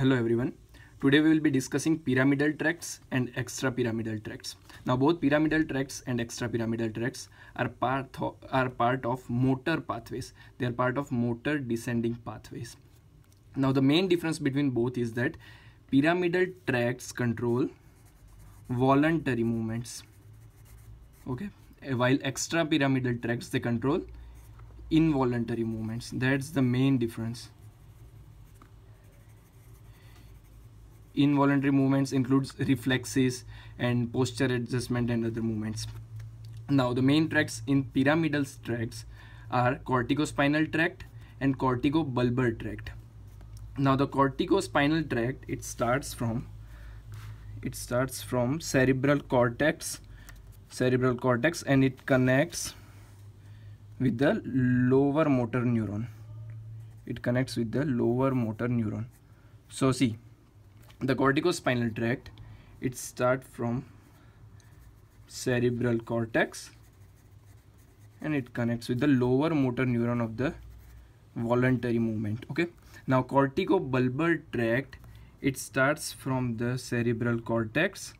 Hello everyone. Today we will be discussing pyramidal tracts and extrapyramidal tracts. Now both pyramidal tracts and extrapyramidal tracts are part of, are part of motor pathways. They are part of motor descending pathways. Now the main difference between both is that pyramidal tracts control voluntary movements. Okay, while extrapyramidal tracts they control involuntary movements. That's the main difference involuntary movements includes reflexes and posture adjustment and other movements. Now the main tracts in pyramidal tracts are corticospinal tract and corticobulbar tract. Now the corticospinal tract it starts from it starts from cerebral cortex cerebral cortex and it connects with the lower motor neuron it connects with the lower motor neuron so see the corticospinal tract it starts from cerebral cortex and it connects with the lower motor neuron of the voluntary movement okay now corticobulbar tract it starts from the cerebral cortex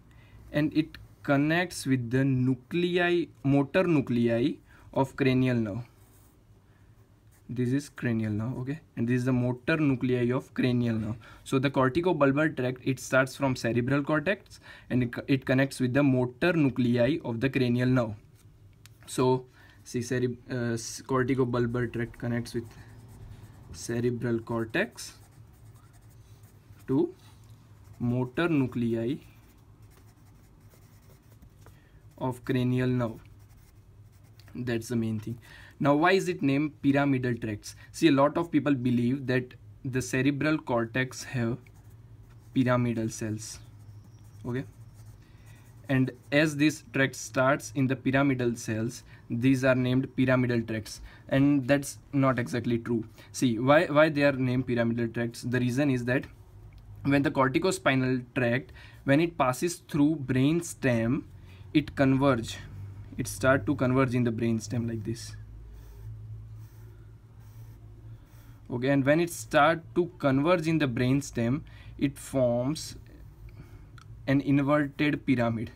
and it connects with the nuclei motor nuclei of cranial nerve this is cranial nerve okay and this is the motor nuclei of cranial nerve so the corticobulbar tract it starts from cerebral cortex and it, it connects with the motor nuclei of the cranial nerve so see cereb uh, corticobulbar tract connects with cerebral cortex to motor nuclei of cranial nerve that's the main thing now, why is it named pyramidal tracts? See, a lot of people believe that the cerebral cortex have pyramidal cells. Okay. And as this tract starts in the pyramidal cells, these are named pyramidal tracts. And that's not exactly true. See, why, why they are named pyramidal tracts? The reason is that when the corticospinal tract, when it passes through brain stem, it converge. It start to converge in the brain stem like this okay and when it start to converge in the brainstem it forms an inverted pyramid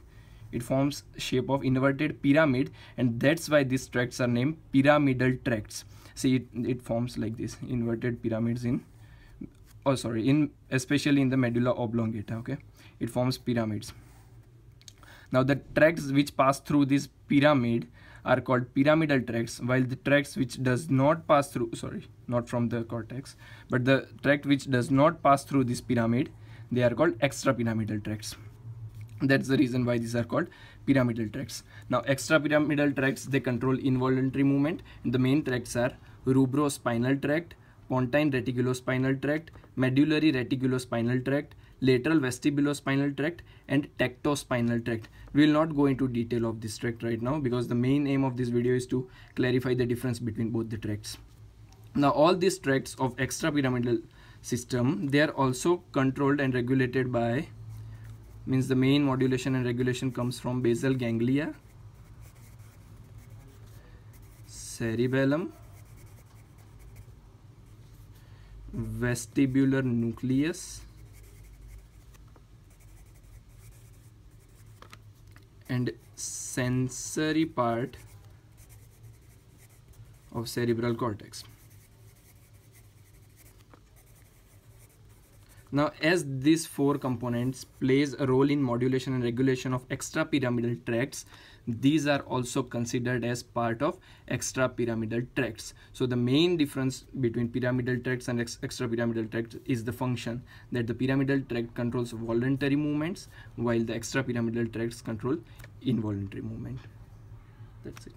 it forms shape of inverted pyramid and that's why these tracts are named pyramidal tracts see it, it forms like this inverted pyramids in oh sorry in especially in the medulla oblongata okay it forms pyramids now the tracts which pass through this pyramid are called pyramidal tracts while the tracts which does not pass through sorry not from the cortex but the tract which does not pass through this pyramid they are called extrapyramidal tracts that's the reason why these are called pyramidal tracts now extrapyramidal tracts they control involuntary movement the main tracts are rubrospinal tract pontine reticulospinal tract medullary reticulospinal tract lateral vestibulospinal tract and tectospinal tract we will not go into detail of this tract right now because the main aim of this video is to clarify the difference between both the tracts now all these tracts of extrapyramidal system they are also controlled and regulated by means the main modulation and regulation comes from basal ganglia cerebellum vestibular nucleus and sensory part of cerebral cortex. Now, as these four components plays a role in modulation and regulation of extrapyramidal tracts, these are also considered as part of extrapyramidal tracts so the main difference between pyramidal tracts and ex extrapyramidal tracts is the function that the pyramidal tract controls voluntary movements while the extrapyramidal tracts control involuntary movement that's it